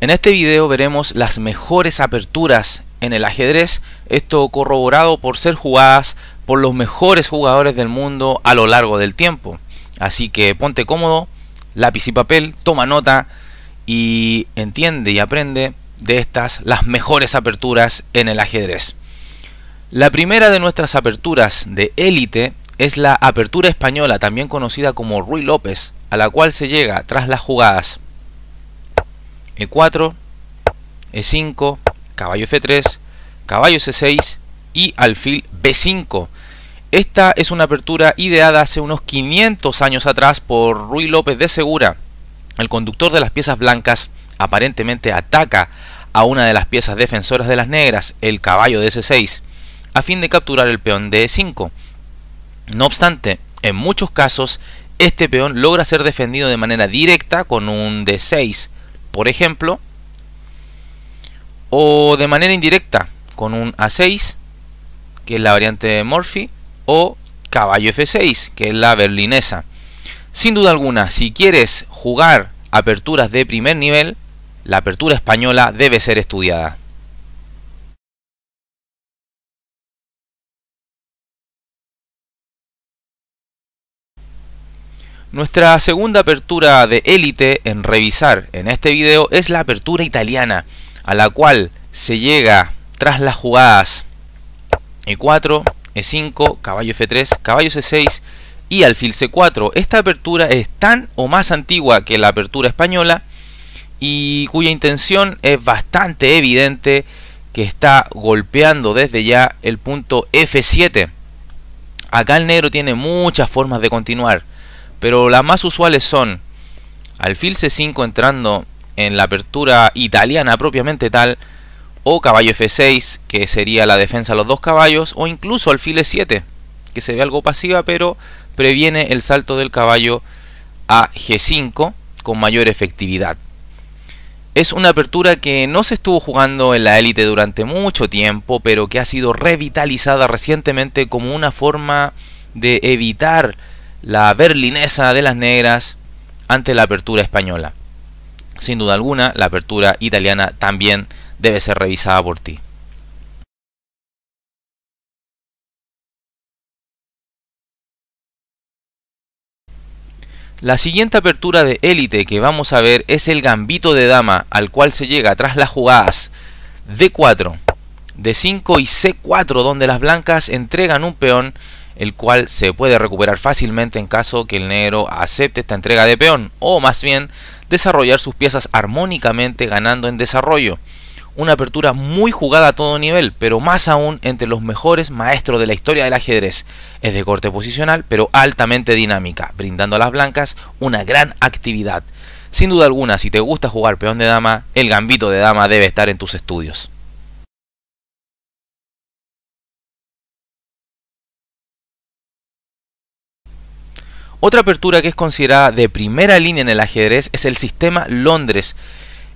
En este video veremos las mejores aperturas en el ajedrez, esto corroborado por ser jugadas por los mejores jugadores del mundo a lo largo del tiempo. Así que ponte cómodo, lápiz y papel, toma nota y entiende y aprende de estas las mejores aperturas en el ajedrez. La primera de nuestras aperturas de élite es la apertura española, también conocida como Ruy López, a la cual se llega tras las jugadas e4, E5, caballo F3, caballo C6 y alfil B5. Esta es una apertura ideada hace unos 500 años atrás por Ruy López de Segura. El conductor de las piezas blancas aparentemente ataca a una de las piezas defensoras de las negras, el caballo de C6, a fin de capturar el peón de E5. No obstante, en muchos casos, este peón logra ser defendido de manera directa con un D6, por ejemplo, o de manera indirecta con un A6, que es la variante de morphy o caballo F6, que es la berlinesa. Sin duda alguna, si quieres jugar aperturas de primer nivel, la apertura española debe ser estudiada. Nuestra segunda apertura de élite en revisar en este video es la apertura italiana, a la cual se llega tras las jugadas E4, E5, caballo F3, caballo C6 y alfil C4. Esta apertura es tan o más antigua que la apertura española y cuya intención es bastante evidente que está golpeando desde ya el punto F7. Acá el negro tiene muchas formas de continuar pero las más usuales son alfil c5 entrando en la apertura italiana propiamente tal, o caballo f6, que sería la defensa a los dos caballos, o incluso alfil e7, que se ve algo pasiva, pero previene el salto del caballo a g5 con mayor efectividad. Es una apertura que no se estuvo jugando en la élite durante mucho tiempo, pero que ha sido revitalizada recientemente como una forma de evitar la berlinesa de las negras ante la apertura española. Sin duda alguna, la apertura italiana también debe ser revisada por ti. La siguiente apertura de élite que vamos a ver es el gambito de dama, al cual se llega tras las jugadas D4, D5 y C4, donde las blancas entregan un peón el cual se puede recuperar fácilmente en caso que el negro acepte esta entrega de peón, o más bien desarrollar sus piezas armónicamente ganando en desarrollo. Una apertura muy jugada a todo nivel, pero más aún entre los mejores maestros de la historia del ajedrez. Es de corte posicional, pero altamente dinámica, brindando a las blancas una gran actividad. Sin duda alguna, si te gusta jugar peón de dama, el gambito de dama debe estar en tus estudios. Otra apertura que es considerada de primera línea en el ajedrez es el sistema Londres,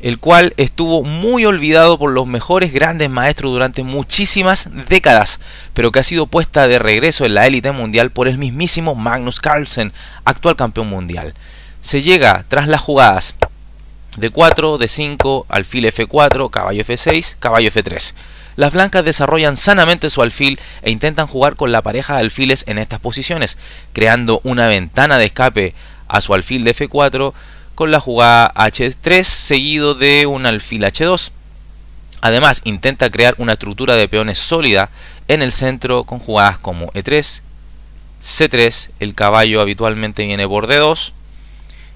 el cual estuvo muy olvidado por los mejores grandes maestros durante muchísimas décadas, pero que ha sido puesta de regreso en la élite mundial por el mismísimo Magnus Carlsen, actual campeón mundial. Se llega tras las jugadas de 4, de 5, alfil F4, caballo F6, caballo F3 las blancas desarrollan sanamente su alfil e intentan jugar con la pareja de alfiles en estas posiciones, creando una ventana de escape a su alfil de F4 con la jugada H3 seguido de un alfil H2. Además, intenta crear una estructura de peones sólida en el centro con jugadas como E3, C3, el caballo habitualmente viene por D2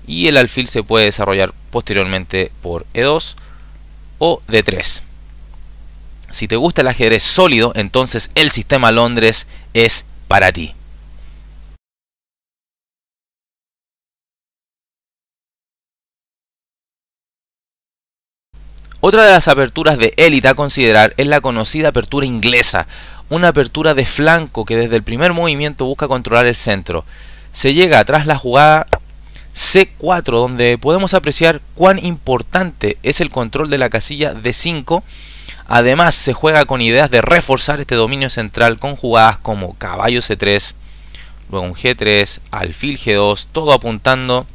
y el alfil se puede desarrollar posteriormente por E2 o D3. Si te gusta el ajedrez sólido, entonces el sistema Londres es para ti. Otra de las aperturas de élite a considerar es la conocida apertura inglesa, una apertura de flanco que desde el primer movimiento busca controlar el centro. Se llega tras la jugada C4 donde podemos apreciar cuán importante es el control de la casilla D5 Además, se juega con ideas de reforzar este dominio central con jugadas como caballo C3, luego un G3, alfil G2, todo apuntando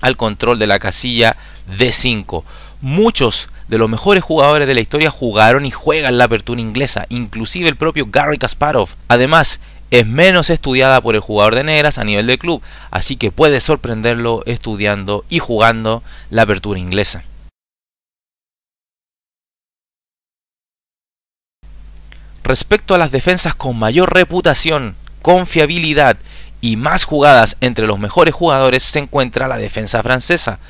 al control de la casilla D5. Muchos de los mejores jugadores de la historia jugaron y juegan la apertura inglesa, inclusive el propio Gary Kasparov. Además, es menos estudiada por el jugador de negras a nivel de club, así que puede sorprenderlo estudiando y jugando la apertura inglesa. Respecto a las defensas con mayor reputación, confiabilidad y más jugadas entre los mejores jugadores se encuentra la defensa francesa,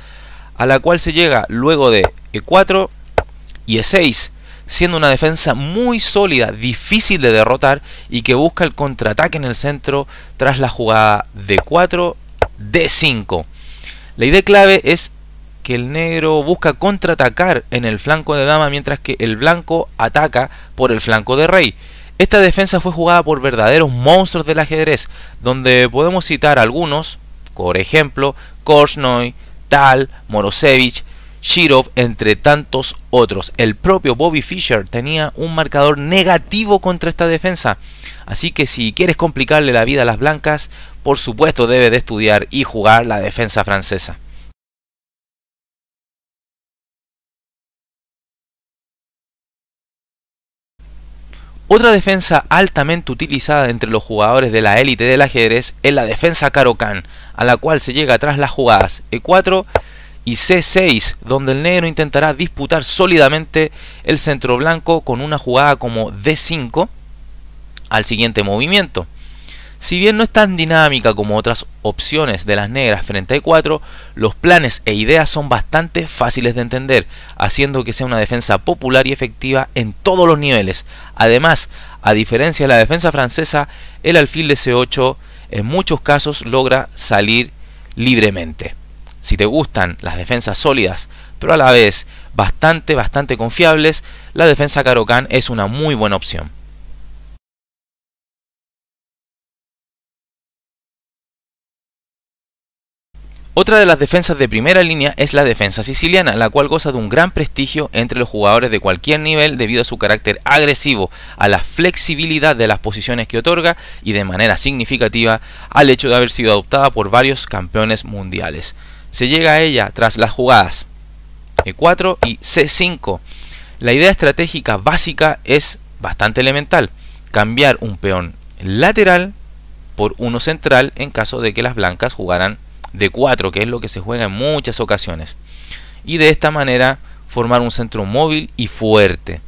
a la cual se llega luego de E4 y E6, siendo una defensa muy sólida, difícil de derrotar y que busca el contraataque en el centro tras la jugada D4, D5. La idea clave es que el negro busca contraatacar en el flanco de dama mientras que el blanco ataca por el flanco de rey. Esta defensa fue jugada por verdaderos monstruos del ajedrez, donde podemos citar algunos, por ejemplo, Korsnoy, Tal, Morosevich, Shirov, entre tantos otros. El propio Bobby Fischer tenía un marcador negativo contra esta defensa. Así que si quieres complicarle la vida a las blancas, por supuesto debe de estudiar y jugar la defensa francesa. Otra defensa altamente utilizada entre los jugadores de la élite del ajedrez es la defensa Karokan, a la cual se llega tras las jugadas E4 y C6, donde el negro intentará disputar sólidamente el centro blanco con una jugada como D5 al siguiente movimiento. Si bien no es tan dinámica como otras opciones de las negras frente a E4, los planes e ideas son bastante fáciles de entender, haciendo que sea una defensa popular y efectiva en todos los niveles. Además, a diferencia de la defensa francesa, el alfil de C8 en muchos casos logra salir libremente. Si te gustan las defensas sólidas, pero a la vez bastante, bastante confiables, la defensa Karokan es una muy buena opción. Otra de las defensas de primera línea es la defensa siciliana, la cual goza de un gran prestigio entre los jugadores de cualquier nivel debido a su carácter agresivo, a la flexibilidad de las posiciones que otorga y de manera significativa al hecho de haber sido adoptada por varios campeones mundiales. Se llega a ella tras las jugadas E4 y C5. La idea estratégica básica es bastante elemental, cambiar un peón lateral por uno central en caso de que las blancas jugaran de 4, que es lo que se juega en muchas ocasiones. Y de esta manera formar un centro móvil y fuerte.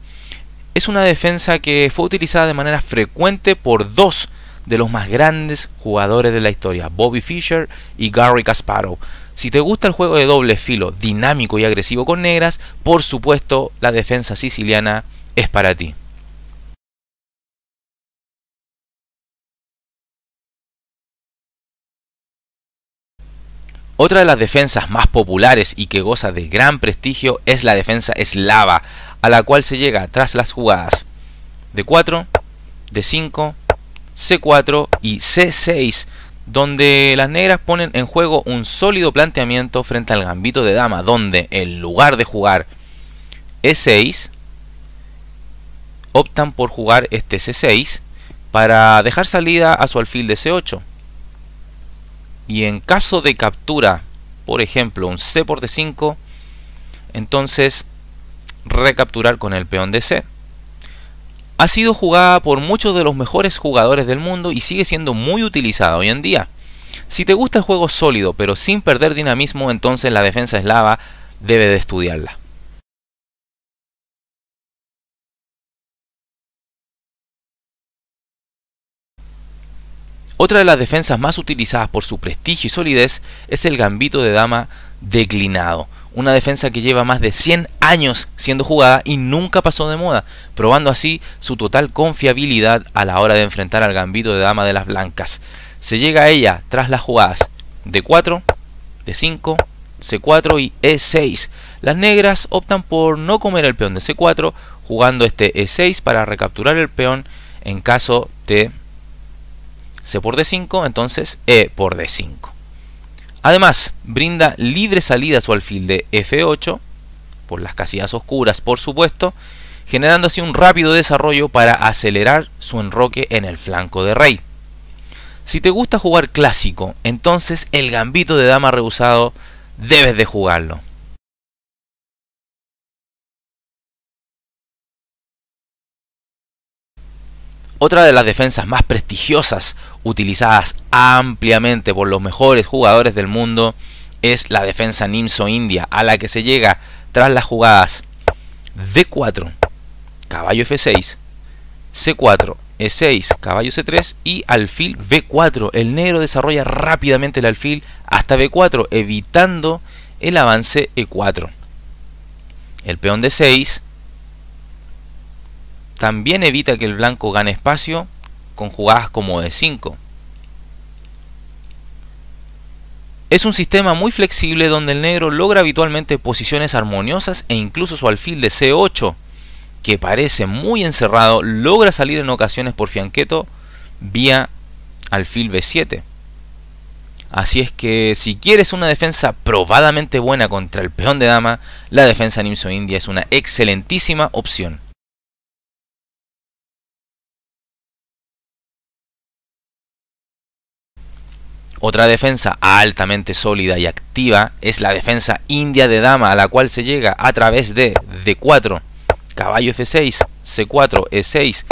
Es una defensa que fue utilizada de manera frecuente por dos de los más grandes jugadores de la historia, Bobby Fischer y Gary Kasparov. Si te gusta el juego de doble filo, dinámico y agresivo con negras, por supuesto la defensa siciliana es para ti. Otra de las defensas más populares y que goza de gran prestigio es la defensa eslava, a la cual se llega tras las jugadas d 4, d 5, C4 y C6, donde las negras ponen en juego un sólido planteamiento frente al gambito de dama, donde en lugar de jugar E6, optan por jugar este C6 para dejar salida a su alfil de C8 y en caso de captura, por ejemplo, un C por D5, entonces recapturar con el peón de C. Ha sido jugada por muchos de los mejores jugadores del mundo y sigue siendo muy utilizada hoy en día. Si te gusta el juego sólido pero sin perder dinamismo, entonces la defensa eslava debe de estudiarla. Otra de las defensas más utilizadas por su prestigio y solidez es el gambito de dama declinado, una defensa que lleva más de 100 años siendo jugada y nunca pasó de moda, probando así su total confiabilidad a la hora de enfrentar al gambito de dama de las blancas. Se llega a ella tras las jugadas de 4, d 5, C4 y E6. Las negras optan por no comer el peón de C4, jugando este E6 para recapturar el peón en caso de C por D5, entonces E por D5. Además, brinda libre salida a su alfil de F8, por las casillas oscuras por supuesto, generando así un rápido desarrollo para acelerar su enroque en el flanco de rey. Si te gusta jugar clásico, entonces el gambito de dama rehusado debes de jugarlo. Otra de las defensas más prestigiosas utilizadas ampliamente por los mejores jugadores del mundo es la defensa Nimso India, a la que se llega tras las jugadas D4, caballo F6, C4, E6, caballo C3 y alfil B4. El negro desarrolla rápidamente el alfil hasta B4, evitando el avance E4. El peón D6 también evita que el blanco gane espacio con jugadas como d 5. Es un sistema muy flexible donde el negro logra habitualmente posiciones armoniosas e incluso su alfil de C8, que parece muy encerrado, logra salir en ocasiones por fianqueto vía alfil B7. Así es que si quieres una defensa probadamente buena contra el peón de dama, la defensa nimso India es una excelentísima opción. Otra defensa altamente sólida y activa es la defensa india de dama, a la cual se llega a través de D4, caballo F6, C4, E6,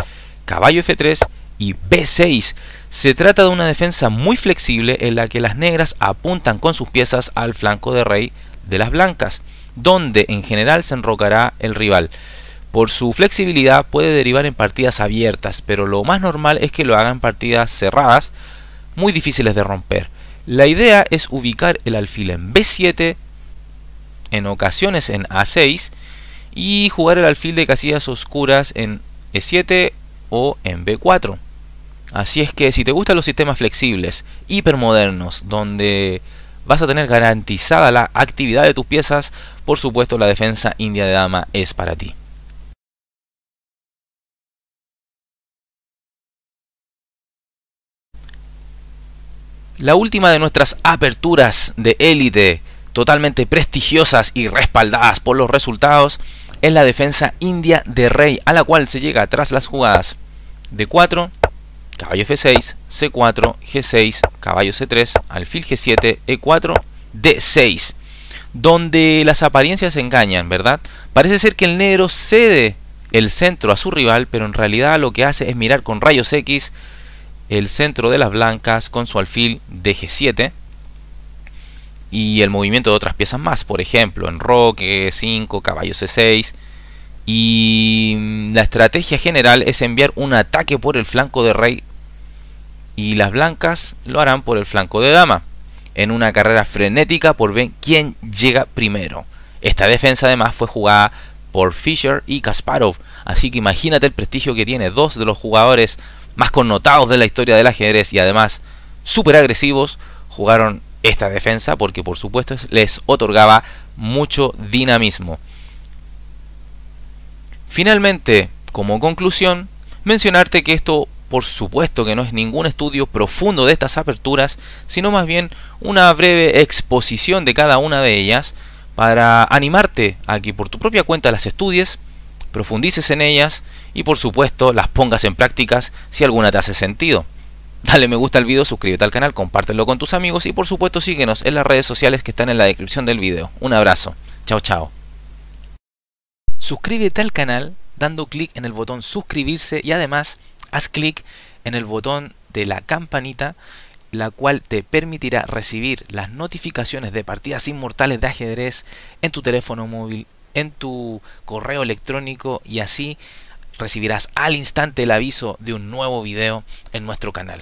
caballo F3 y B6. Se trata de una defensa muy flexible en la que las negras apuntan con sus piezas al flanco de rey de las blancas, donde en general se enrocará el rival. Por su flexibilidad puede derivar en partidas abiertas, pero lo más normal es que lo hagan partidas cerradas, muy difíciles de romper. La idea es ubicar el alfil en B7, en ocasiones en A6, y jugar el alfil de casillas oscuras en E7 o en B4. Así es que si te gustan los sistemas flexibles, hipermodernos, donde vas a tener garantizada la actividad de tus piezas, por supuesto la defensa india de dama es para ti. La última de nuestras aperturas de élite, totalmente prestigiosas y respaldadas por los resultados, es la defensa india de rey, a la cual se llega tras las jugadas d 4 caballo F6, C4, G6, caballo C3, alfil G7, E4, D6. Donde las apariencias engañan, ¿verdad? Parece ser que el negro cede el centro a su rival, pero en realidad lo que hace es mirar con rayos X el centro de las blancas con su alfil de G7 y el movimiento de otras piezas más, por ejemplo, en roque 5, caballo C6. Y mm, la estrategia general es enviar un ataque por el flanco de rey y las blancas lo harán por el flanco de dama, en una carrera frenética por ver quién llega primero. Esta defensa además fue jugada por Fischer y Kasparov, así que imagínate el prestigio que tiene dos de los jugadores más connotados de la historia del ajedrez y además súper agresivos, jugaron esta defensa porque por supuesto les otorgaba mucho dinamismo. Finalmente, como conclusión, mencionarte que esto por supuesto que no es ningún estudio profundo de estas aperturas, sino más bien una breve exposición de cada una de ellas para animarte a que por tu propia cuenta las estudies profundices en ellas y por supuesto las pongas en prácticas si alguna te hace sentido. Dale me gusta al video, suscríbete al canal, compártelo con tus amigos y por supuesto síguenos en las redes sociales que están en la descripción del video. Un abrazo, chao chao. Suscríbete al canal dando clic en el botón suscribirse y además haz clic en el botón de la campanita la cual te permitirá recibir las notificaciones de partidas inmortales de ajedrez en tu teléfono móvil en tu correo electrónico y así recibirás al instante el aviso de un nuevo video en nuestro canal.